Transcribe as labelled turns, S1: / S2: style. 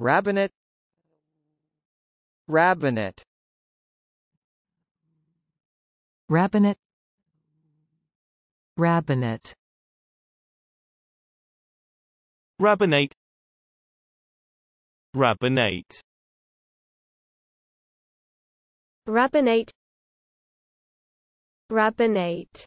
S1: Rabbinate Rabbinate Rabbinate Rabbinate Rabbinate Rabbinate Rabbinate Rabbinate